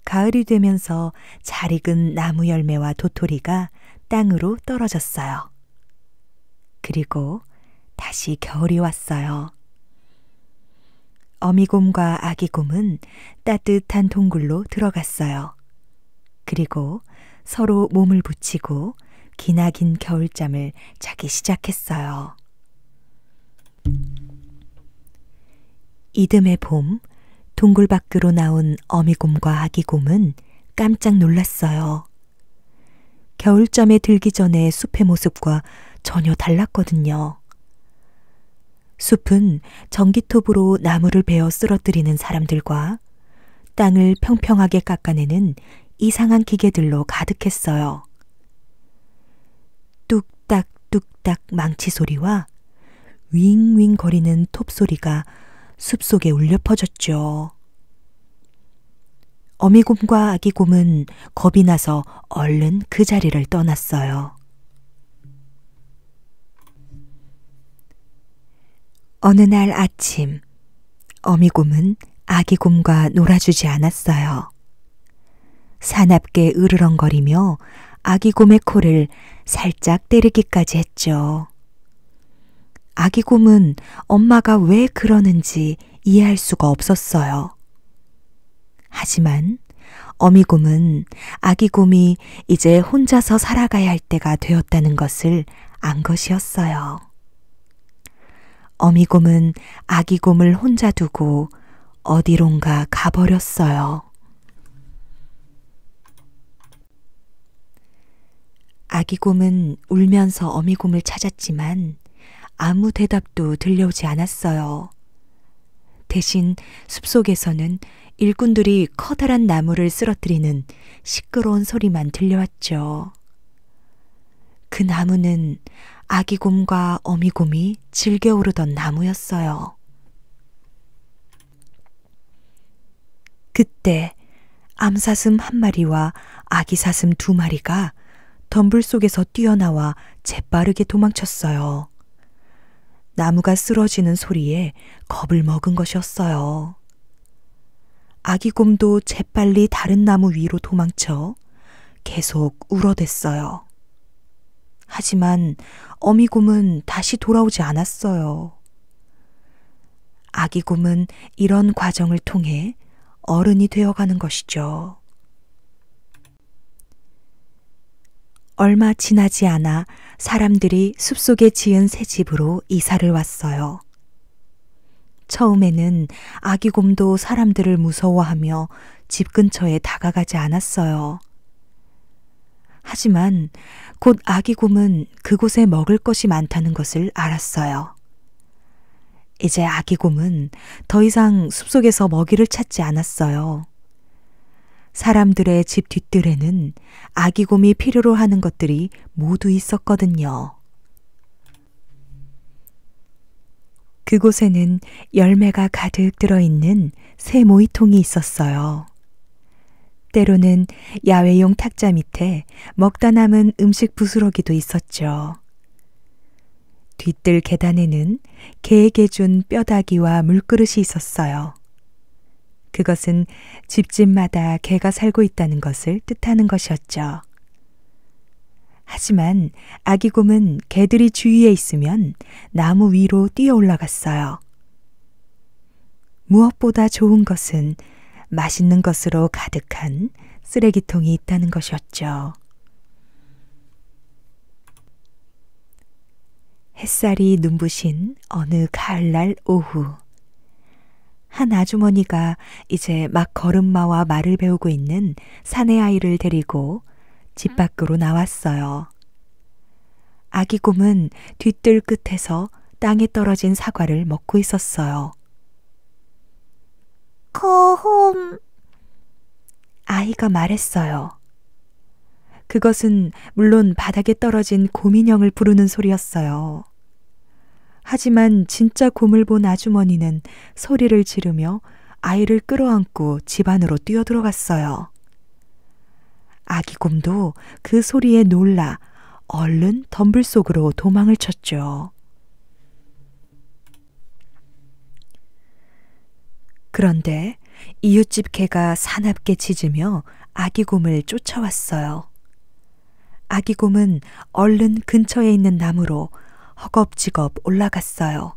가을이 되면서 잘 익은 나무 열매와 도토리가 땅으로 떨어졌어요. 그리고 다시 겨울이 왔어요. 어미곰과 아기곰은 따뜻한 동굴로 들어갔어요. 그리고 서로 몸을 붙이고 기나긴 겨울잠을 자기 시작했어요. 이듬해 봄, 동굴 밖으로 나온 어미곰과 아기곰은 깜짝 놀랐어요. 겨울잠에 들기 전의 숲의 모습과 전혀 달랐거든요. 숲은 전기톱으로 나무를 베어 쓰러뜨리는 사람들과 땅을 평평하게 깎아내는 이상한 기계들로 가득했어요. 뚝딱뚝딱 망치 소리와 윙윙 거리는 톱 소리가 숲속에 울려 퍼졌죠. 어미곰과 아기곰은 겁이 나서 얼른 그 자리를 떠났어요. 어느 날 아침, 어미곰은 아기곰과 놀아주지 않았어요. 사납게 으르렁거리며 아기곰의 코를 살짝 때리기까지 했죠. 아기곰은 엄마가 왜 그러는지 이해할 수가 없었어요. 하지만 어미곰은 아기곰이 이제 혼자서 살아가야 할 때가 되었다는 것을 안 것이었어요. 어미곰은 아기곰을 혼자 두고 어디론가 가버렸어요. 아기곰은 울면서 어미곰을 찾았지만 아무 대답도 들려오지 않았어요. 대신 숲속에서는 일꾼들이 커다란 나무를 쓰러뜨리는 시끄러운 소리만 들려왔죠. 그 나무는 아기곰과 어미곰이 즐겨 오르던 나무였어요. 그때 암사슴 한 마리와 아기사슴 두 마리가 덤불 속에서 뛰어나와 재빠르게 도망쳤어요. 나무가 쓰러지는 소리에 겁을 먹은 것이었어요. 아기곰도 재빨리 다른 나무 위로 도망쳐 계속 울어댔어요. 하지만 어미곰은 다시 돌아오지 않았어요. 아기곰은 이런 과정을 통해 어른이 되어가는 것이죠. 얼마 지나지 않아 사람들이 숲속에 지은 새 집으로 이사를 왔어요. 처음에는 아기곰도 사람들을 무서워하며 집 근처에 다가가지 않았어요. 하지만 곧 아기 곰은 그곳에 먹을 것이 많다는 것을 알았어요. 이제 아기 곰은 더 이상 숲속에서 먹이를 찾지 않았어요. 사람들의 집 뒷뜰에는 아기 곰이 필요로 하는 것들이 모두 있었거든요. 그곳에는 열매가 가득 들어있는 새 모이통이 있었어요. 때로는 야외용 탁자 밑에 먹다 남은 음식 부스러기도 있었죠. 뒤뜰 계단에는 개에게 준 뼈다귀와 물그릇이 있었어요. 그것은 집집마다 개가 살고 있다는 것을 뜻하는 것이었죠. 하지만 아기 곰은 개들이 주위에 있으면 나무 위로 뛰어 올라갔어요. 무엇보다 좋은 것은 맛있는 것으로 가득한 쓰레기통이 있다는 것이었죠. 햇살이 눈부신 어느 가을날 오후, 한 아주머니가 이제 막 걸음마와 말을 배우고 있는 사내 아이를 데리고 집 밖으로 나왔어요. 아기 곰은 뒤뜰 끝에서 땅에 떨어진 사과를 먹고 있었어요. 코홈. 그 아이가 말했어요. 그것은 물론 바닥에 떨어진 곰인형을 부르는 소리였어요. 하지만 진짜 곰을 본 아주머니는 소리를 지르며 아이를 끌어안고 집 안으로 뛰어들어갔어요. 아기 곰도 그 소리에 놀라 얼른 덤불 속으로 도망을 쳤죠. 그런데 이웃집 개가 사납게 짖으며 아기곰을 쫓아왔어요. 아기곰은 얼른 근처에 있는 나무로 허겁지겁 올라갔어요.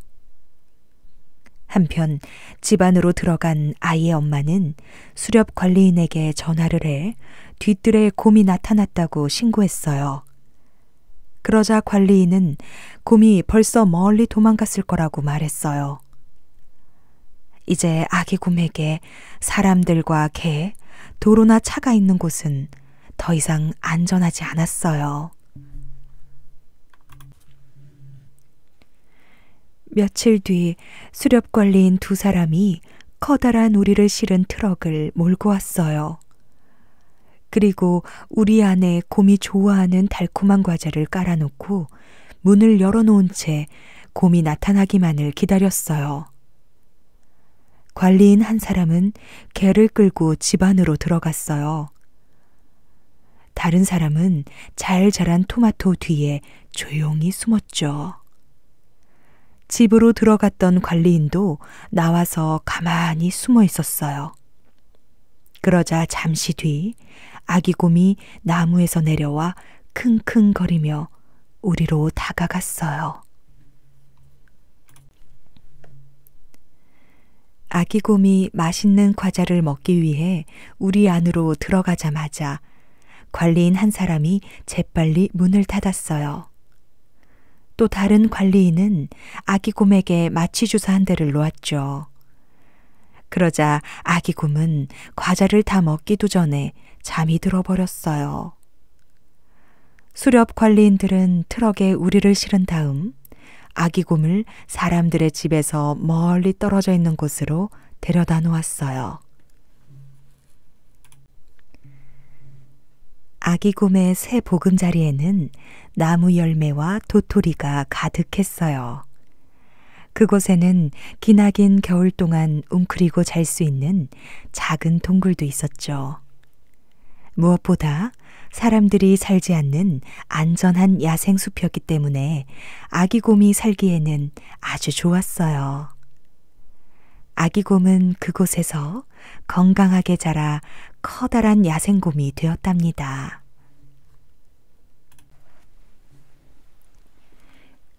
한편 집 안으로 들어간 아이의 엄마는 수렵 관리인에게 전화를 해 뒤뜰에 곰이 나타났다고 신고했어요. 그러자 관리인은 곰이 벌써 멀리 도망갔을 거라고 말했어요. 이제 아기 곰에게 사람들과 개, 도로나 차가 있는 곳은 더 이상 안전하지 않았어요. 며칠 뒤 수렵관리인 두 사람이 커다란 우리를 실은 트럭을 몰고 왔어요. 그리고 우리 안에 곰이 좋아하는 달콤한 과자를 깔아놓고 문을 열어놓은 채 곰이 나타나기만을 기다렸어요. 관리인 한 사람은 개를 끌고 집 안으로 들어갔어요. 다른 사람은 잘 자란 토마토 뒤에 조용히 숨었죠. 집으로 들어갔던 관리인도 나와서 가만히 숨어 있었어요. 그러자 잠시 뒤 아기 곰이 나무에서 내려와 킁킁거리며 우리로 다가갔어요. 아기 곰이 맛있는 과자를 먹기 위해 우리 안으로 들어가자마자 관리인 한 사람이 재빨리 문을 닫았어요. 또 다른 관리인은 아기 곰에게 마취 주사 한 대를 놓았죠. 그러자 아기 곰은 과자를 다 먹기도 전에 잠이 들어버렸어요. 수렵 관리인들은 트럭에 우리를 실은 다음 아기 곰을 사람들의 집에서 멀리 떨어져 있는 곳으로 데려다 놓았어요. 아기 곰의 새 보금자리에는 나무 열매와 도토리가 가득했어요. 그곳에는 기나긴 겨울 동안 웅크리고 잘 수 있는 작은 동굴도 있었죠. 무엇보다 사람들이 살지 않는 안전한 야생 숲이었기 때문에 아기 곰이 살기에는 아주 좋았어요. 아기 곰은 그곳에서 건강하게 자라 커다란 야생 곰이 되었답니다.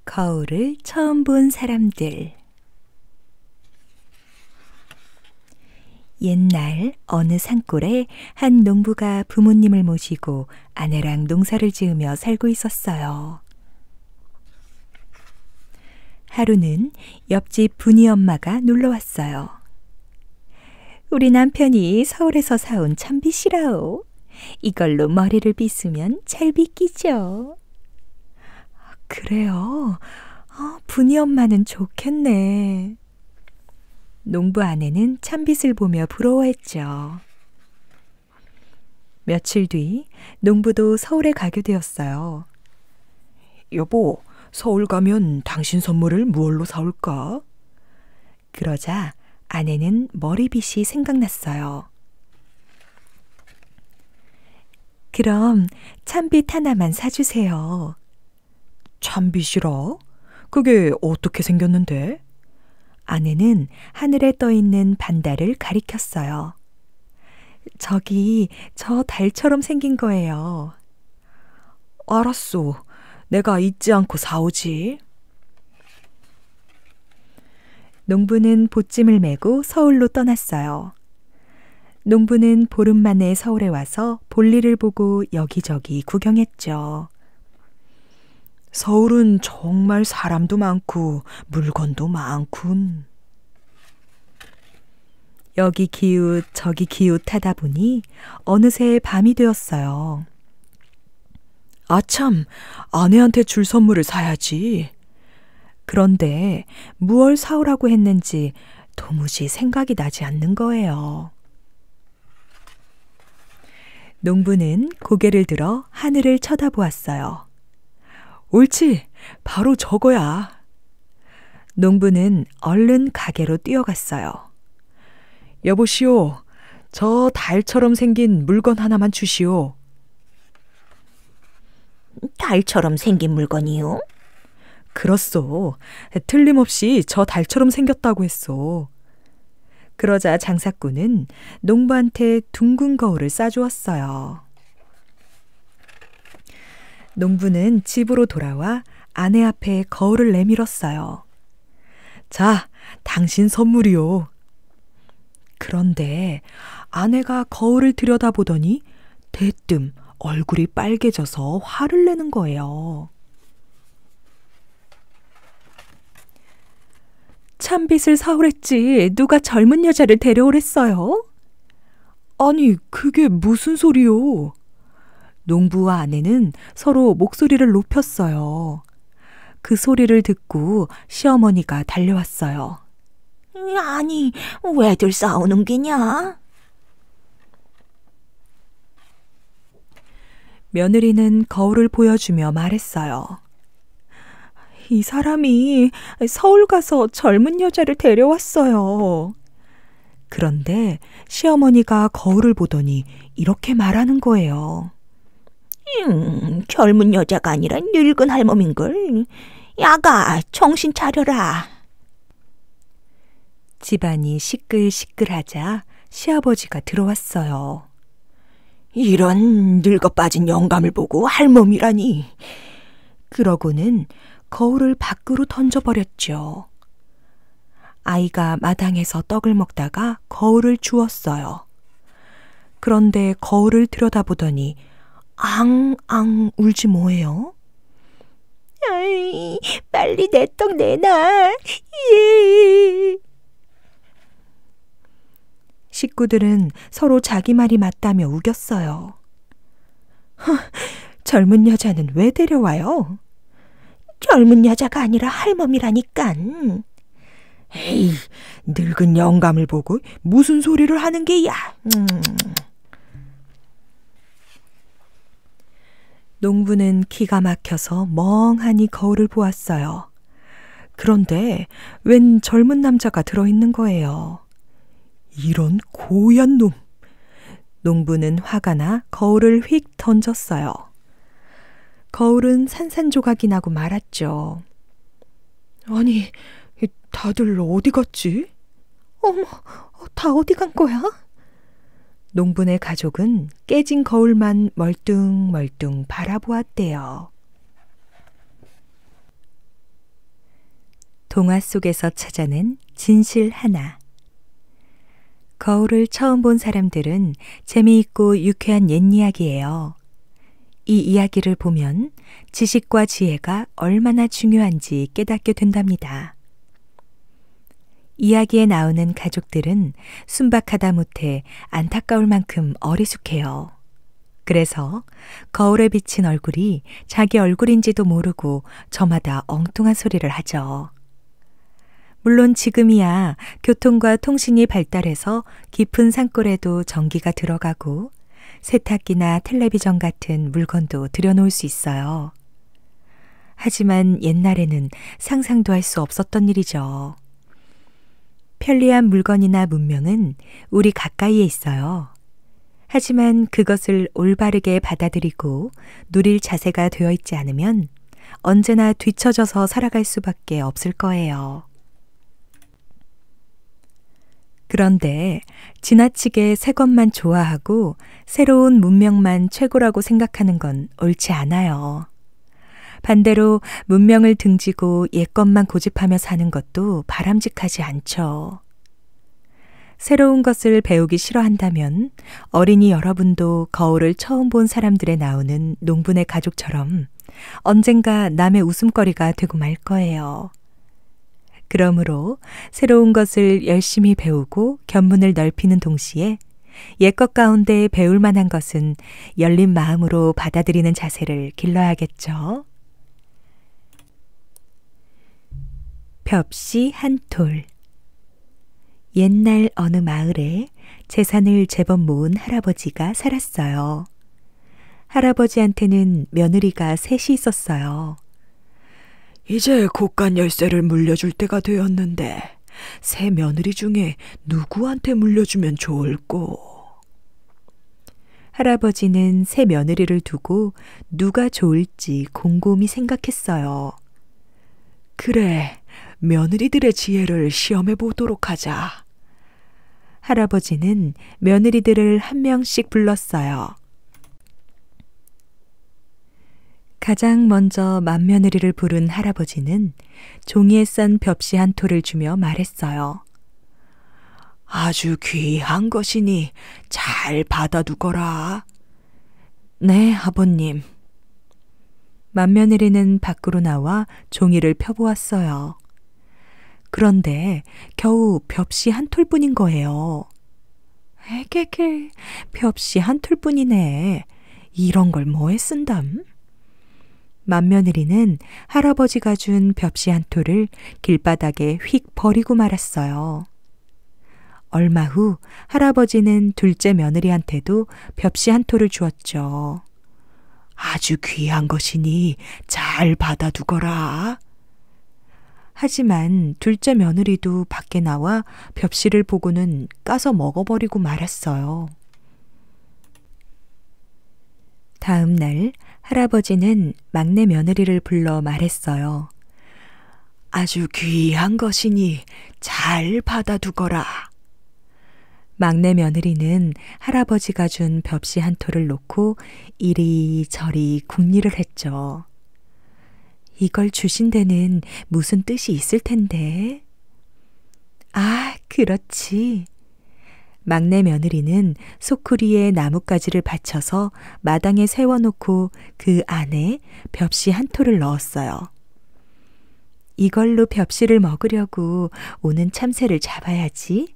거울을 처음 본 사람들 옛날 어느 산골에 한 농부가 부모님을 모시고 아내랑 농사를 지으며 살고 있었어요. 하루는 옆집 분이 엄마가 놀러 왔어요. 우리 남편이 서울에서 사온 참빗이라오. 이걸로 머리를 빗으면 잘 빗기죠. 아, 그래요. 어, 아, 분이 엄마는 좋겠네. 농부 아내는 참빛을 보며 부러워했죠. 며칠 뒤 농부도 서울에 가게 되었어요. 여보, 서울 가면 당신 선물을 무얼로 사올까? 그러자 아내는 머리빗이 생각났어요. 그럼 참빛 하나만 사주세요. 참빛이라 그게 어떻게 생겼는데? 아내는 하늘에 떠 있는 반달을 가리켰어요. 저기 저 달처럼 생긴 거예요. 알았소. 내가 잊지 않고 사오지. 농부는 보찜을 메고 서울로 떠났어요. 농부는 보름 만에 서울에 와서 볼일을 보고 여기저기 구경했죠. 서울은 정말 사람도 많고 물건도 많군. 여기 기웃 저기 기웃하다 보니 어느새 밤이 되었어요. 아참, 아내한테 줄 선물을 사야지. 그런데 무얼 사오라고 했는지 도무지 생각이 나지 않는 거예요. 농부는 고개를 들어 하늘을 쳐다보았어요. 옳지. 바로 저거야. 농부는 얼른 가게로 뛰어갔어요. 여보시오. 저 달처럼 생긴 물건 하나만 주시오. 달처럼 생긴 물건이요? 그렇소. 틀림없이 저 달처럼 생겼다고 했소. 그러자 장사꾼은 농부한테 둥근 거울을 싸주었어요. 농부는 집으로 돌아와 아내 앞에 거울을 내밀었어요. 자, 당신 선물이요. 그런데 아내가 거울을 들여다보더니 대뜸 얼굴이 빨개져서 화를 내는 거예요. 참빛을 사오랬지 누가 젊은 여자를 데려오랬어요? 아니, 그게 무슨 소리요? 농부와 아내는 서로 목소리를 높였어요. 그 소리를 듣고 시어머니가 달려왔어요. 아니, 왜들 싸우는 게냐? 며느리는 거울을 보여주며 말했어요. 이 사람이 서울 가서 젊은 여자를 데려왔어요. 그런데 시어머니가 거울을 보더니 이렇게 말하는 거예요. 음, 젊은 여자가 아니라 늙은 할멈인걸. 야가, 정신 차려라. 집안이 시끌시끌하자 시아버지가 들어왔어요. 이런 늙어 빠진 영감을 보고 할멈이라니. 그러고는 거울을 밖으로 던져버렸죠. 아이가 마당에서 떡을 먹다가 거울을 주웠어요. 그런데 거울을 들여다보더니 앙앙 울지 뭐예요? 아이, 빨리 내 떡 내놔. 예. 식구들은 서로 자기 말이 맞다며 우겼어요. 젊은 여자는 왜 데려와요? 젊은 여자가 아니라 할멈이라니깐. 에이, 늙은 영감을 보고 무슨 소리를 하는 게야. 음. 농부는 기가 막혀서 멍하니 거울을 보았어요. 그런데 웬 젊은 남자가 들어있는 거예요. 이런 고얀 놈! 농부는 화가 나 거울을 휙 던졌어요. 거울은 산산조각이 나고 말았죠. 아니, 다들 어디 갔지? 어머, 다 어디 간 거야? 농부네 가족은 깨진 거울만 멀뚱멀뚱 바라보았대요. 동화 속에서 찾아낸 진실 하나. 거울을 처음 본 사람들은 재미있고 유쾌한 옛 이야기예요. 이 이야기를 보면 지식과 지혜가 얼마나 중요한지 깨닫게 된답니다. 이야기에 나오는 가족들은 순박하다 못해 안타까울 만큼 어리숙해요. 그래서 거울에 비친 얼굴이 자기 얼굴인지도 모르고 저마다 엉뚱한 소리를 하죠. 물론 지금이야 교통과 통신이 발달해서 깊은 산골에도 전기가 들어가고 세탁기나 텔레비전 같은 물건도 들여놓을 수 있어요. 하지만 옛날에는 상상도 할 수 없었던 일이죠. 편리한 물건이나 문명은 우리 가까이에 있어요. 하지만 그것을 올바르게 받아들이고 누릴 자세가 되어 있지 않으면 언제나 뒤처져서 살아갈 수밖에 없을 거예요. 그런데 지나치게 새 것만 좋아하고 새로운 문명만 최고라고 생각하는 건 옳지 않아요. 반대로 문명을 등지고 옛것만 고집하며 사는 것도 바람직하지 않죠. 새로운 것을 배우기 싫어한다면 어린이 여러분도 거울을 처음 본 사람들에 나오는 농부네 가족처럼 언젠가 남의 웃음거리가 되고 말 거예요. 그러므로 새로운 것을 열심히 배우고 견문을 넓히는 동시에 옛 것 가운데 배울 만한 것은 열린 마음으로 받아들이는 자세를 길러야겠죠. 벽시 한 톨. 옛날 어느 마을에 재산을 제법 모은 할아버지가 살았어요. 할아버지한테는 며느리가 셋이 있었어요. 이제 곳간 열쇠를 물려줄 때가 되었는데 새 며느리 중에 누구한테 물려주면 좋을꼬? 할아버지는 새 며느리를 두고 누가 좋을지 곰곰이 생각했어요. 그래, 며느리들의 지혜를 시험해 보도록 하자. 할아버지는 며느리들을 한 명씩 불렀어요. 가장 먼저 맏며느리를 부른 할아버지는 종이에 싼 벽시 한 톨을 주며 말했어요. 아주 귀한 것이니 잘 받아두거라. 네, 아버님. 맏며느리는 밖으로 나와 종이를 펴보았어요. 그런데 겨우 벽시 한 톨뿐인 거예요. 에게게, 벽시 한 톨뿐이네. 이런 걸 뭐에 쓴담? 맏며느리는 할아버지가 준 벽시 한 톨을 길바닥에 휙 버리고 말았어요. 얼마 후 할아버지는 둘째 며느리한테도 벽시 한 톨을 주었죠. 아주 귀한 것이니 잘 받아두거라. 하지만 둘째 며느리도 밖에 나와 벽실을 보고는 까서 먹어버리고 말았어요. 다음 날 할아버지는 막내 며느리를 불러 말했어요. 아주 귀한 것이니 잘 받아두거라. 막내 며느리는 할아버지가 준 벽시 한 톨을 놓고 이리저리 궁리를 했죠. 이걸 주신 데는 무슨 뜻이 있을 텐데. 아, 그렇지. 막내 며느리는 소쿠리에 나뭇가지를 받쳐서 마당에 세워놓고 그 안에 벽시 한 톨을 넣었어요. 이걸로 벽시를 먹으려고 오는 참새를 잡아야지.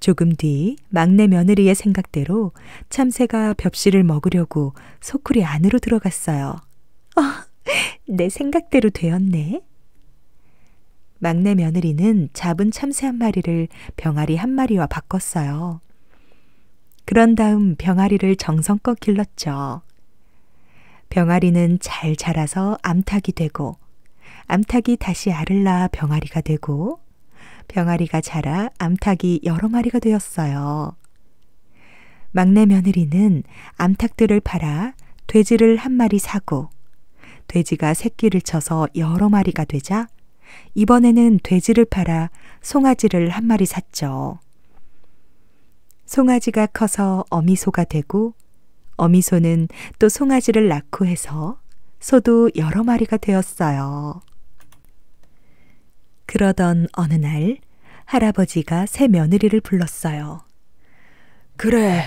조금 뒤 막내 며느리의 생각대로 참새가 벽시를 먹으려고 소쿠리 안으로 들어갔어요. 아, 내 생각대로 되었네. 막내 며느리는 잡은 참새 한 마리를 병아리 한 마리와 바꿨어요. 그런 다음 병아리를 정성껏 길렀죠. 병아리는 잘 자라서 암탉이 되고, 암탉이 다시 알을 낳아 병아리가 되고, 병아리가 자라 암탉이 여러 마리가 되었어요. 막내 며느리는 암탉들을 팔아 돼지를 한 마리 사고, 돼지가 새끼를 쳐서 여러 마리가 되자 이번에는 돼지를 팔아 송아지를 한 마리 샀죠. 송아지가 커서 어미소가 되고 어미소는 또 송아지를 낳고 해서 소도 여러 마리가 되었어요. 그러던 어느 날 할아버지가 새 며느리를 불렀어요. 그래,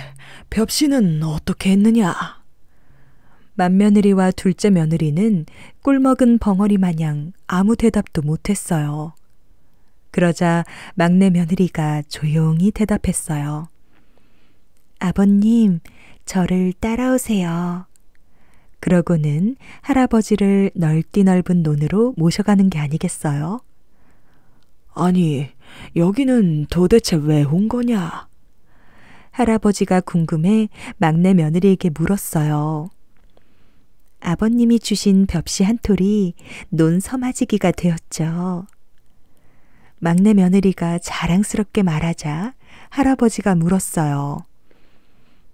벽신은 어떻게 했느냐? 맏며느리와 둘째 며느리는 꿀먹은 벙어리 마냥 아무 대답도 못했어요. 그러자 막내 며느리가 조용히 대답했어요. 아버님, 저를 따라오세요. 그러고는 할아버지를 넓디 넓은 논으로 모셔가는 게 아니겠어요? 아니, 여기는 도대체 왜 온 거냐? 할아버지가 궁금해 막내 며느리에게 물었어요. 아버님이 주신 벽시 한 톨이 논 서마지기가 되었죠. 막내 며느리가 자랑스럽게 말하자 할아버지가 물었어요.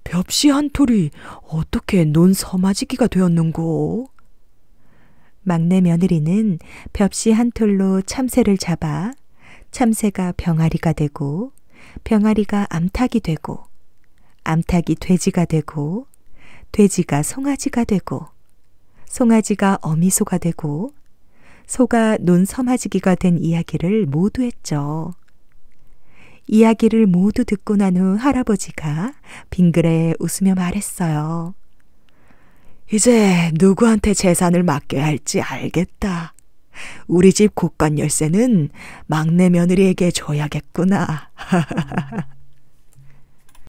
벽시 한 톨이 어떻게 논 서마지기가 되었는고? 막내 며느리는 벽시 한 톨로 참새를 잡아 참새가 병아리가 되고 병아리가 암탉이 되고 암탉이 돼지가 되고 돼지가 송아지가 되고 송아지가 어미소가 되고 소가 논섬아지기가 된 이야기를 모두 했죠. 이야기를 모두 듣고 난 후 할아버지가 빙그레 웃으며 말했어요. 이제 누구한테 재산을 맡겨야 할지 알겠다. 우리 집 곳간 열쇠는 막내 며느리에게 줘야겠구나. (laughs)